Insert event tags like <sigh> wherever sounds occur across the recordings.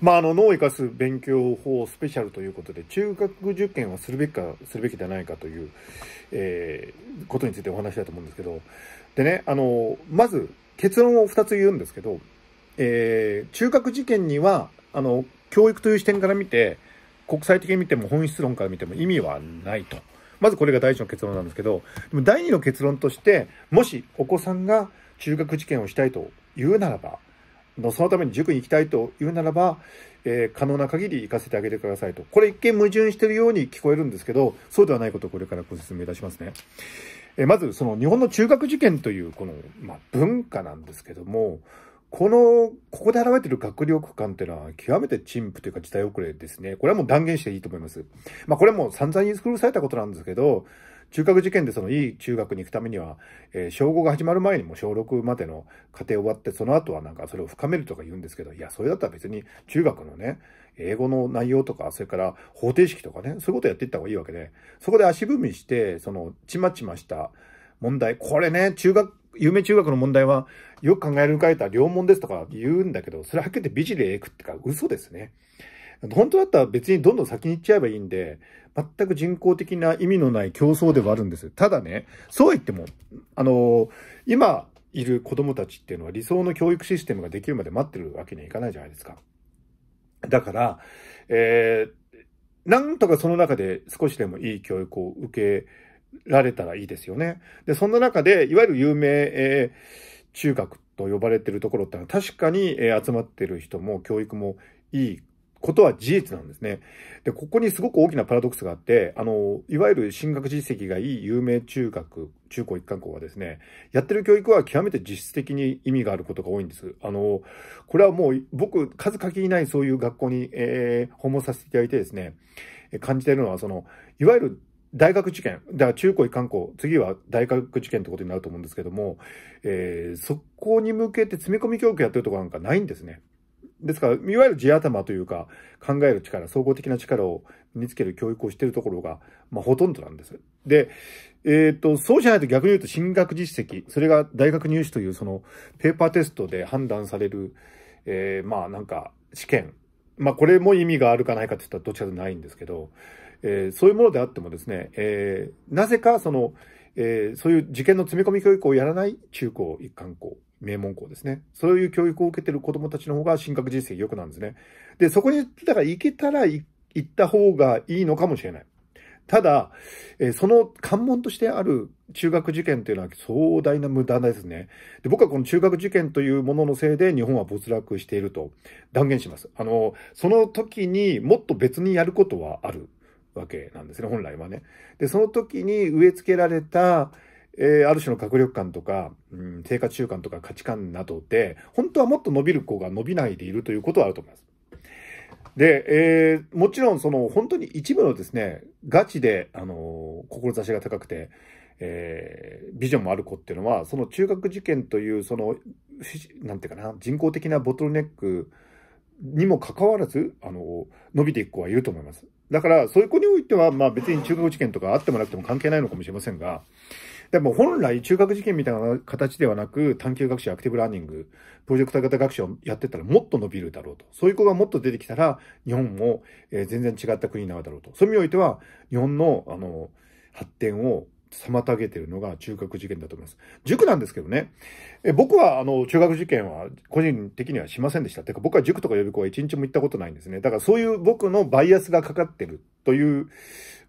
まあ、あの、脳を生かす勉強法スペシャルということで、中学受験はするべきか、するべきではないかという、えー、ことについてお話したいと思うんですけど、でね、あの、まず、結論を2つ言うんですけど、えー、中学受験には、あの、教育という視点から見て、国際的に見ても本質論から見ても意味はないと。まずこれが第一の結論なんですけど、でも第二の結論として、もしお子さんが中学受験をしたいと言うならば、のそのために塾に行きたいというならば、えー、可能な限り行かせてあげてくださいと。これ一見矛盾しているように聞こえるんですけど、そうではないことをこれからご説明いたしますね。えー、まず、その日本の中学受験というこの、まあ、文化なんですけども、この、ここで現れてる学力感っていうのは、極めて陳腐というか時代遅れですね。これはもう断言していいと思います。まあこれも散々に作るされたことなんですけど、中学受験でそのいい中学に行くためには、えー、小5が始まる前にも小6までの過程終わって、その後はなんかそれを深めるとか言うんですけど、いや、それだったら別に中学のね、英語の内容とか、それから方程式とかね、そういうことやっていった方がいいわけで、そこで足踏みして、その、ちまちました問題、これね、中学有名中学の問題は、よく考えるかれた良問ですとか言うんだけど、それはっきり言って美事でえくってか嘘ですね。本当だったら別にどんどん先に行っちゃえばいいんで、全く人工的な意味のない競争ではあるんですただね、そうは言っても、あの今いる子供たちっていうのは理想の教育システムができるまで待ってるわけにはいかないじゃないですか。だから、えー、なんとかその中で少しでもいい教育を受けられたらいいですよね。で、そんな中で、いわゆる有名、えー、中学と呼ばれてるところってのは確かに、えー、集まってる人も教育もいいことは事実なんですね。で、ここにすごく大きなパラドックスがあって、あの、いわゆる進学実績がいい有名中学、中高一貫校はですね、やってる教育は極めて実質的に意味があることが多いんです。あの、これはもう僕、数限りないそういう学校に、えー、訪問させていただいてですね、感じているのは、その、いわゆる大学受験、だから中高一貫校、次は大学受験ってことになると思うんですけども、えー、そこに向けて詰め込み教育やってるとこなんかないんですね。ですから、いわゆる地頭というか、考える力、総合的な力を身につける教育をしているところが、まあ、ほとんどなんです。で、えっ、ー、と、そうじゃないと逆に言うと進学実績、それが大学入試という、その、ペーパーテストで判断される、えー、まあ、なんか、試験。まあ、これも意味があるかないかって言ったらどちらでもないんですけど、えー、そういうものであってもですね、えー、なぜかその、えー、そういう受験の詰め込み教育をやらない中高一貫校、名門校ですね。そういう教育を受けてる子供たちの方が進学実績良くなるんですね。で、そこに、だから行けたら行った方がいいのかもしれない。ただ、えー、その関門としてある中学受験というのは壮大な無駄ですねで。僕はこの中学受験というもののせいで日本は没落していると断言します。あの、その時にもっと別にやることはあるわけなんですね、本来はね。で、その時に植え付けられた、えー、ある種の閣力感とか、うん、生活習慣とか価値観などで、本当はもっと伸びる子が伸びないでいるということはあると思います。で、えー、もちろん、その、本当に一部のですね、ガチで、あのー、志が高くて、えー、ビジョンもある子っていうのは、その中学受験という、その、なんていうかな、人工的なボトルネックにもかかわらず、あの、伸びていく子はいると思います。だから、そういう子においては、まあ別に中学受験とかあってもなくても関係ないのかもしれませんが、でも本来中学受験みたいな形ではなく、探究学習、アクティブラーニング、プロジェクター型学習をやってたらもっと伸びるだろうと。そういう子がもっと出てきたら、日本も全然違った国になるだろうと。そういう意味においては、日本の、あの、発展を妨げてるのが中学受験だと思います。塾なんですけどね、え僕はあの中学受験は個人的にはしませんでした。てか僕は塾とか予備校は一日も行ったことないんですね。だからそういう僕のバイアスがかかってるという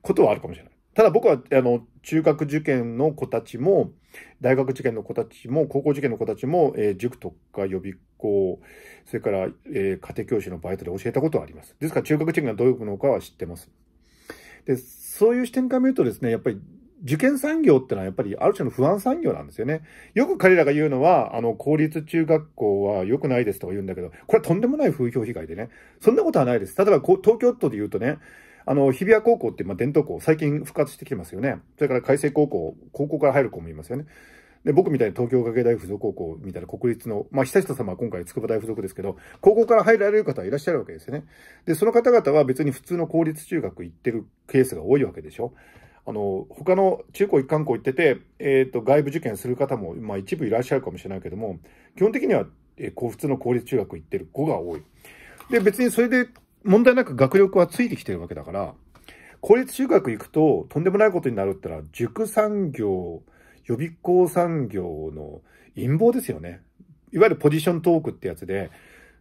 ことはあるかもしれない。ただ僕はあの中学受験の子たちも、大学受験の子たちも、高校受験の子たちも、えー、塾とか予備校、それから、えー、家庭教師のバイトで教えたことはあります。ですから中学受験がどういうこのかは知ってます。で、そういう視点から見るとですね、やっぱり受験産業ってのはやっぱりある種の不安産業なんですよね。よく彼らが言うのは、あの、公立中学校は良くないですとか言うんだけど、これはとんでもない風評被害でね、そんなことはないです。例えば、東京都で言うとね、あの、日比谷高校ってまあ伝統校、最近復活してきてますよね。それから海星高校、高校から入る子もいますよね。で、僕みたいに東京学芸大附属高校みたいな国立の、まあ、久下様は今回筑波大附属ですけど、高校から入られる方はいらっしゃるわけですよね。で、その方々は別に普通の公立中学行ってるケースが多いわけでしょ。あの、他の中高一貫校行ってて、えっ、ー、と、外部受験する方も、まあ一部いらっしゃるかもしれないけども、基本的には、えー、こ普通の公立中学行ってる子が多い。で、別にそれで問題なく学力はついてきてるわけだから、公立中学行くと、とんでもないことになるったら、塾産業、予備校産業の陰謀ですよね。いわゆるポジショントークってやつで、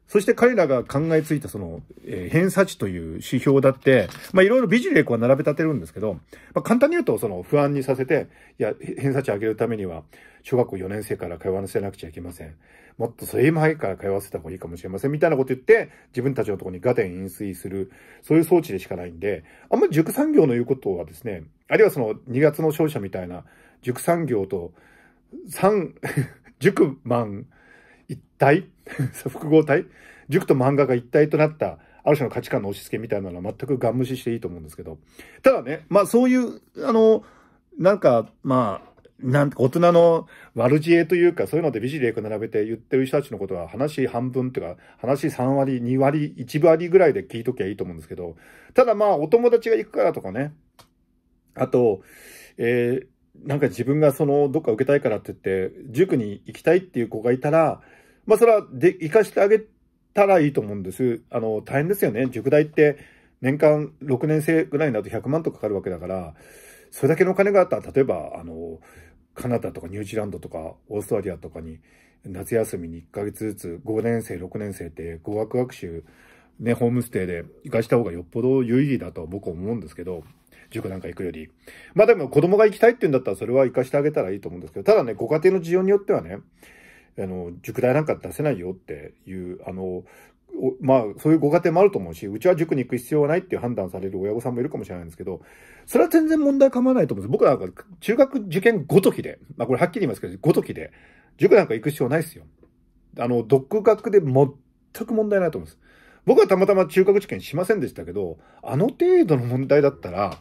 そして彼らが考えついたその、えー、偏差値という指標だって、まあいろいろ美ネスは並べ立てるんですけど、まあ簡単に言うとその不安にさせて、いや、偏差値上げるためには、小学校4年生から通わせなくちゃいけません。もっとそれ前から通わせた方がいいかもしれません。みたいなこと言って、自分たちのところにガテン飲水する、そういう装置でしかないんで、あんまり塾産業の言うことはですね、あるいはその2月の勝者みたいな、塾産業と、三、塾マン、体 <laughs> 複合体塾と漫画が一体となったある種の価値観の押し付けみたいなのは全くガン無視していいと思うんですけど。ただね、まあそういう、あの、なんか、まあ、なん大人の悪知恵というか、そういうので美事例句並べて言ってる人たちのことは話半分というか、話3割、2割、1割ぐらいで聞いときゃいいと思うんですけど、ただまあお友達が行くからとかね、あと、えー、なんか自分がその、どっか受けたいからって言って、塾に行きたいっていう子がいたら、まあ、それはで、生かしてあげたらいいと思うんです。あの、大変ですよね。塾代って、年間6年生ぐらいになると100万とかかかるわけだから、それだけのお金があったら、例えば、あの、カナダとかニュージーランドとか、オーストラリアとかに、夏休みに1ヶ月ずつ、5年生、6年生って、語学学習、ね、ホームステイで行かした方がよっぽど有意義だと僕は思うんですけど、塾なんか行くより。まあでも子供が行きたいって言うんだったらそれは行かしてあげたらいいと思うんですけど、ただね、ご家庭の事情によってはね、あの、塾代なんか出せないよっていう、あの、まあ、そういうご家庭もあると思うし、うちは塾に行く必要はないっていう判断される親御さんもいるかもしれないんですけど、それは全然問題構わないと思うんです。僕なんか中学受験ごときで、まあこれはっきり言いますけど、ごときで、塾なんか行く必要ないですよ。あの、独学で全く問題ないと思うんです。僕はたまたま中学受験しませんでしたけど、あの程度の問題だったら、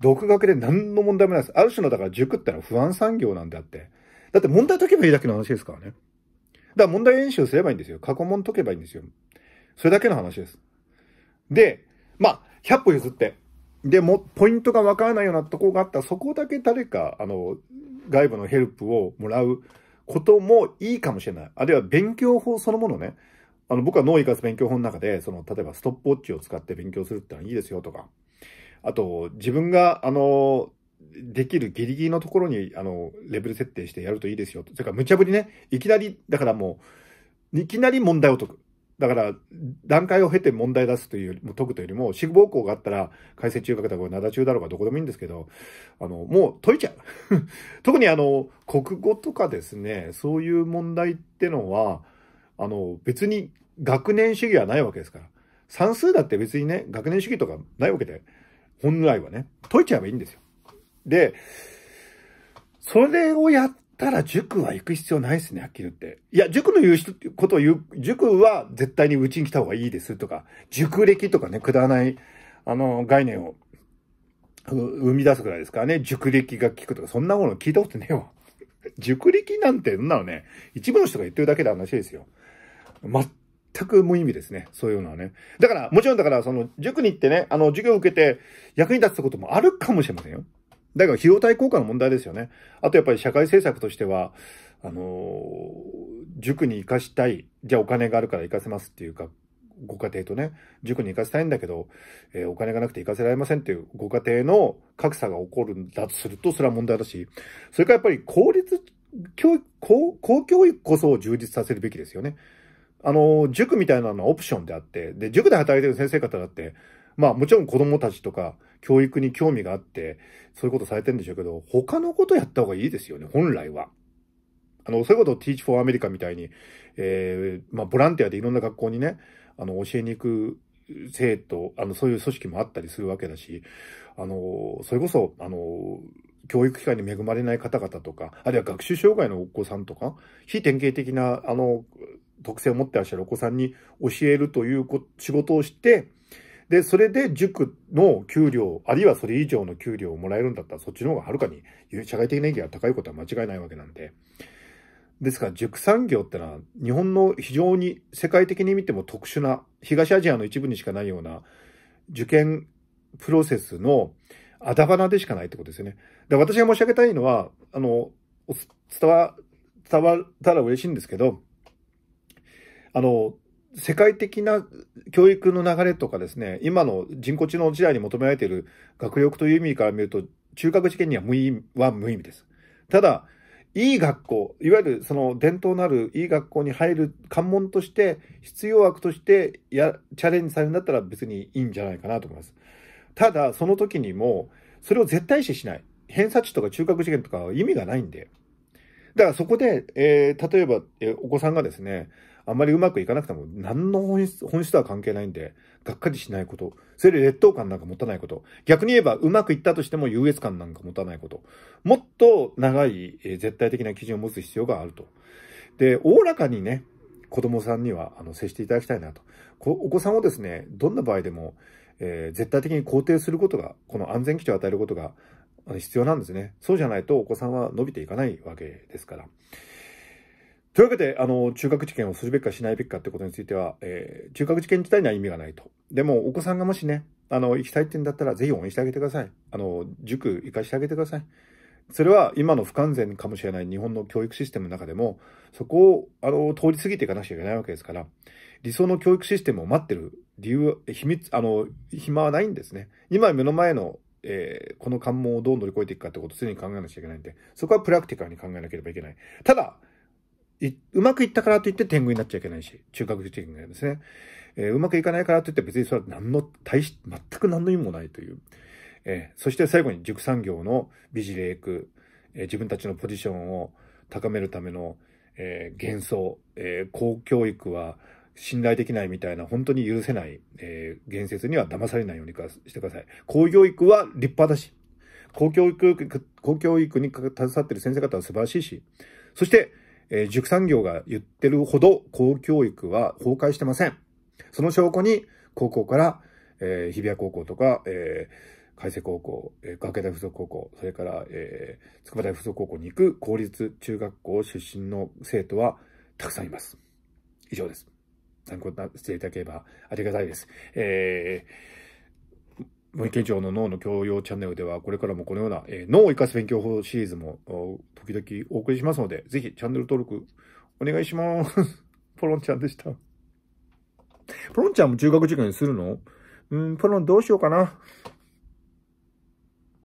独学で何の問題もないです。ある種のだから塾ってのは不安産業なんであって、だって問題解けばいいだけの話ですからね。だから問題演習すればいいんですよ。過去問解けばいいんですよ。それだけの話です。で、まあ、100歩譲って。で、も、ポイントがわからないようなとこがあったら、そこだけ誰か、あの、外部のヘルプをもらうこともいいかもしれない。あるいは勉強法そのものね。あの、僕は脳を生かす勉強法の中で、その、例えばストップウォッチを使って勉強するってのはいいですよとか。あと、自分が、あの、できるギリギリのところに、あの、レベル設定してやるといいですよ。それから無茶ぶりね、いきなり、だからもう、いきなり問題を解く。だから、段階を経て問題出すという、解くというよりも、志望校があったら、改正中学だろうが、灘中だろうが、どこでもいいんですけど、あの、もう解いちゃう。<laughs> 特にあの、国語とかですね、そういう問題ってのは、あの、別に学年主義はないわけですから。算数だって別にね、学年主義とかないわけで、本来はね、解いちゃえばいいんですよ。で、それをやったら塾は行く必要ないですね、はっきり言って。いや、塾の言う人ことを言う、塾は絶対にうちに来た方がいいですとか、塾歴とかね、くだらない、あの、概念を生み出すぐらいですからね、塾歴が聞くとか、そんなもの聞いたことねえわ。<laughs> 塾歴なんて、そんなのね、一部の人が言ってるだけで話ですよ。全く無意味ですね。そういうのはね。だから、もちろんだから、その、塾に行ってね、あの、授業を受けて役に立つこともあるかもしれませんよ。だから費用対効果の問題ですよね。あとやっぱり社会政策としては、あの、塾に行かしたい。じゃあお金があるから行かせますっていうか、ご家庭とね、塾に行かせたいんだけど、えー、お金がなくて行かせられませんっていうご家庭の格差が起こるんだとすると、それは問題だし、それからやっぱり公立教育、公教育こそを充実させるべきですよね。あの、塾みたいなのはオプションであって、で、塾で働いてる先生方だって、まあもちろん子供たちとか、教育に興味があって、そういうことされてるんでしょうけど、他のことやった方がいいですよね、本来は。あの、そういうことを Teach for America みたいに、えー、まあ、ボランティアでいろんな学校にね、あの、教えに行く生徒、あの、そういう組織もあったりするわけだし、あの、それこそ、あの、教育機会に恵まれない方々とか、あるいは学習障害のお子さんとか、非典型的な、あの、特性を持ってらっしゃるお子さんに教えるという仕事をして、で、それで塾の給料、あるいはそれ以上の給料をもらえるんだったら、そっちの方がはるかに社会的な意義が高いことは間違いないわけなんで。ですから、塾産業ってのは、日本の非常に世界的に見ても特殊な、東アジアの一部にしかないような受験プロセスのあだ花でしかないってことですよね。で、私が申し上げたいのは、あの、伝わ、伝わったら嬉しいんですけど、あの、世界的な教育の流れとかですね、今の人工知能時代に求められている学力という意味から見ると、中学受験には無意は無意味です。ただ、いい学校、いわゆるその伝統のあるいい学校に入る関門として、必要枠としてやチャレンジされるんだったら別にいいんじゃないかなと思います。ただ、その時にも、それを絶対視しない。偏差値とか中学受験とかは意味がないんで。だからそこで、えー、例えば、えー、お子さんがですね、あんまりうまくいかなくても、何の本質、本質とは関係ないんで、がっかりしないこと。それで劣等感なんか持たないこと。逆に言えば、うまくいったとしても優越感なんか持たないこと。もっと長い、えー、絶対的な基準を持つ必要があると。で、おおらかにね、子供さんには、あの、接していただきたいなと。お子さんをですね、どんな場合でも、えー、絶対的に肯定することが、この安全基地を与えることが必要なんですね。そうじゃないとお子さんは伸びていかないわけですから。というわけで、あの、中核受験をするべきかしないべきかってことについては、えー、中核受験自体には意味がないと。でも、お子さんがもしね、あの、行きたいってんだったら、ぜひ応援してあげてください。あの、塾行かしてあげてください。それは今の不完全かもしれない日本の教育システムの中でも、そこを、あの、通り過ぎていかなきゃいけないわけですから、理想の教育システムを待ってる理由、秘密、あの、暇はないんですね。今目の前のえー、この関門をどう乗り越えていくかってことを常に考えなきゃいけないんで、そこはプラクティカルに考えなければいけない。ただ、うまくいったからといって天狗になっちゃいけないし、中核験がですね。えー、うまくいかないからといって別にそれは何の、大し、全く何の意味もないという。えー、そして最後に塾産業のビジレイク、えー、自分たちのポジションを高めるための、え幻想、え公教育は信頼できないみたいな本当に許せない、え言説には騙されないようにしてください。公教育は立派だし、公教育、公教育に携わってる先生方は素晴らしいし、そして、えー、塾産業が言ってるほど公教育は崩壊してません。その証拠に、高校から、えー、日比谷高校とか、えー、海星高校、えー、学芸大附属高校、それから、えー、筑波大附属高校に行く公立中学校出身の生徒はたくさんいます。以上です。参考にしていただければありがたいです。えー森健長の脳の教養チャンネルでは、これからもこのような、えー、脳を活かす勉強法シリーズも、時々お送りしますので、ぜひチャンネル登録お願いします。<laughs> ポロンちゃんでした。ポロンちゃんも中学受験するのうん、ポロンどうしようかな。